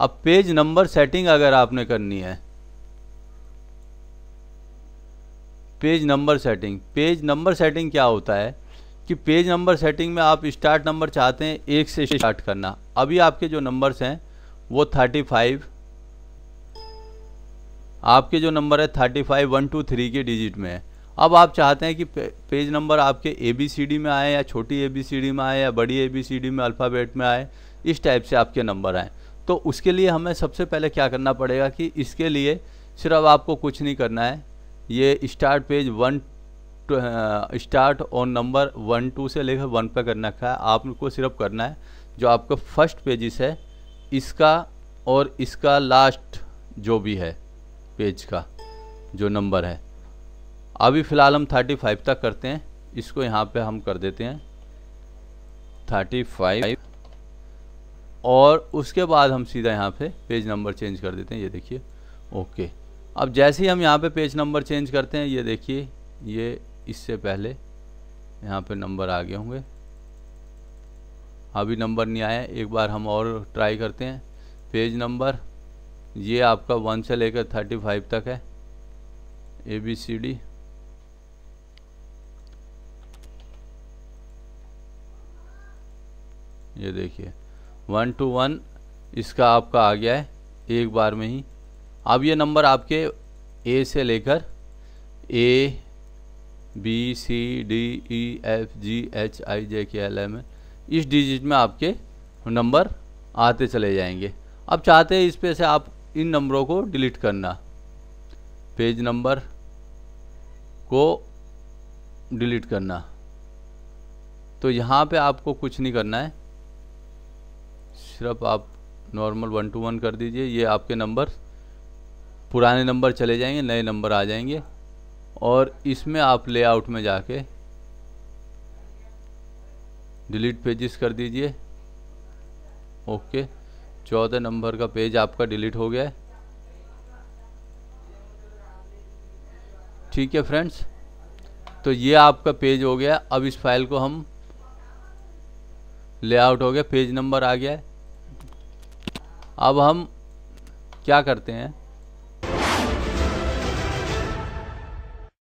अब page number setting अगर आपने करनी है page number setting page number setting क्या होता है कि पेज नंबर सेटिंग में आप स्टार्ट नंबर चाहते हैं एक से स्टार्ट करना अभी आपके जो नंबर्स हैं वो थर्टी फाइव आपके जो नंबर है thirty five one two three के डिजिट में है अब आप चाहते हैं कि पेज नंबर आपके ए बी सी डी में आए या छोटी ए बी सी डी में आए या बड़ी ए बी सी डी में अल्फ़ाबेट में आए इस टाइप से आपके नंबर आएँ तो उसके लिए हमें सबसे पहले क्या करना पड़ेगा कि इसके लिए सिर्फ आपको कुछ नहीं करना है ये स्टार्ट पेज वन स्टार्ट और नंबर वन टू से लेकर वन पर करना रखा है आपको सिर्फ करना है जो आपका फर्स्ट पेजिस है इसका और इसका लास्ट जो भी है पेज का जो नंबर है अभी फ़िलहाल हम थर्टी फाइव तक करते हैं इसको यहाँ पे हम कर देते हैं थर्टी फाइव और उसके बाद हम सीधा यहाँ पे पेज नंबर चेंज कर देते हैं ये देखिए ओके अब जैसे ही हम यहाँ पे पेज नंबर चेंज करते हैं ये देखिए ये इससे पहले यहाँ पे नंबर आ गए होंगे अभी नंबर नहीं आया एक बार हम और ट्राई करते हैं पेज नंबर ये आपका वन से लेकर थर्टी फाइव तक है ए बी सी डी ये देखिए वन टू वन इसका आपका आ गया है एक बार में ही अब ये नंबर आपके ए से लेकर A B C D E F G H I J K L M इस डिजिट में आपके नंबर आते चले जाएंगे अब चाहते हैं इस पे से आप इन नंबरों को डिलीट करना पेज नंबर को डिलीट करना तो यहाँ पे आपको कुछ नहीं करना है सिर्फ आप नॉर्मल वन टू वन कर दीजिए ये आपके नंबर पुराने नंबर चले जाएंगे नए नंबर आ जाएंगे और इसमें आप लेआउट में जाके डिलीट पेजेस कर दीजिए ओके चौदह नंबर का पेज आपका डिलीट हो गया है ठीक है फ्रेंड्स तो ये आपका पेज हो गया अब इस फाइल को हम लेआउट हो गया पेज नंबर आ गया है अब हम क्या करते हैं